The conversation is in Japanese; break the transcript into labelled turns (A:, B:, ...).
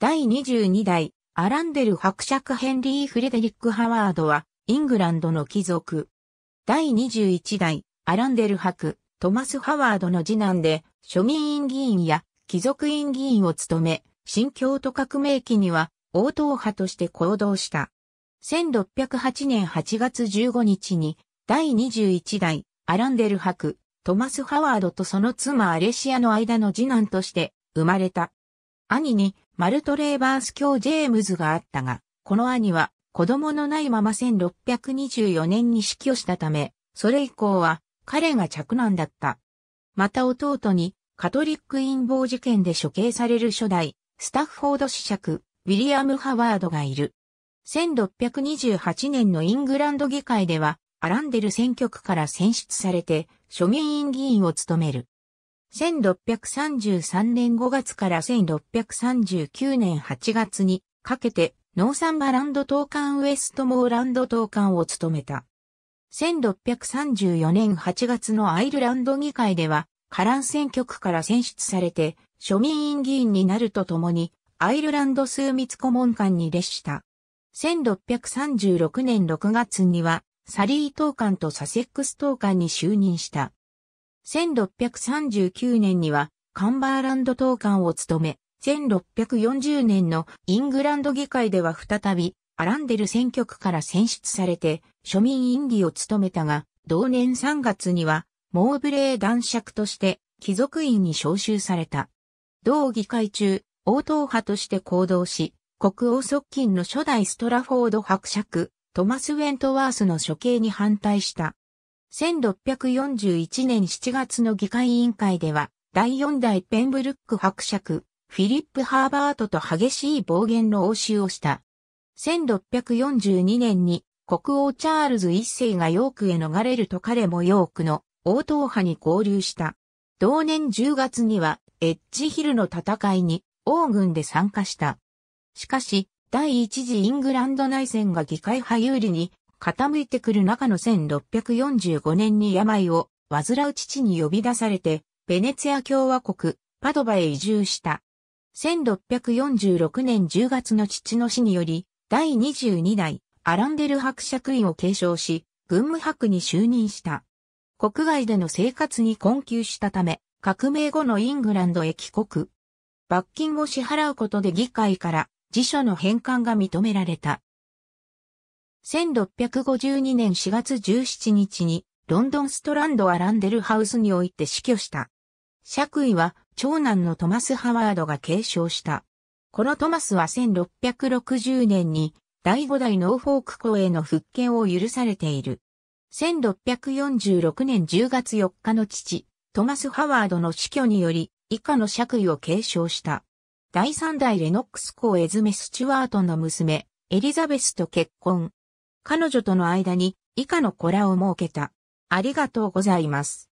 A: 第22代、アランデル伯爵ヘンリー・フレデリック・ハワードは、イングランドの貴族。第21代、アランデル伯、トマス・ハワードの次男で、庶民院議員や貴族院議員を務め、新教徒革命期には、応答派として行動した。1608年8月15日に、第21代、アランデル伯、トマス・ハワードとその妻アレシアの間の次男として生まれた。兄にマルトレーバース卿ジェームズがあったが、この兄は子供のないまま1624年に死去したため、それ以降は彼が着難だった。また弟にカトリック陰謀事件で処刑される初代スタッフォード子爵ウィリアム・ハワードがいる。1628年のイングランド議会ではアランデル選挙区から選出されて諸議院議員を務める。1633年5月から1639年8月にかけてノーサンバランド東館ウエストモーランド東館を務めた。1634年8月のアイルランド議会では、カラン選挙区から選出されて、庶民院議員になるとともに、アイルランド数密顧問官に列した。1636年6月には、サリー東館とサセックス東館に就任した。1639年にはカンバーランド党官を務め、1640年のイングランド議会では再びアランデル選挙区から選出されて庶民院議を務めたが、同年3月にはモーブレー男爵として貴族院に召集された。同議会中、王党派として行動し、国王側近の初代ストラフォード伯爵、トマス・ウェントワースの処刑に反対した。1641年7月の議会委員会では、第4代ペンブルック伯爵、フィリップ・ハーバートと激しい暴言の応酬をした。1642年に国王チャールズ一世がヨークへ逃れると彼もヨークの王党派に合流した。同年10月にはエッジヒルの戦いに王軍で参加した。しかし、第一次イングランド内戦が議会派有利に傾いてくる中の1645年に病を患う父に呼び出されて、ベネツィア共和国、パドバへ移住した。1646年10月の父の死により、第22代アランデル伯爵位を継承し、軍務伯に就任した。国外での生活に困窮したため、革命後のイングランドへ帰国。罰金を支払うことで議会から辞書の返還が認められた。1652年4月17日にロンドンストランドアランデルハウスにおいて死去した。爵位は長男のトマス・ハワードが継承した。このトマスは1660年に第5代ノーフォーク公への復権を許されている。1646年10月4日の父、トマス・ハワードの死去により、以下の爵位を継承した。第3代レノックス公エズメ・スチュワートの娘、エリザベスと結婚。彼女との間に以下の子らを設けた。ありがとうございます。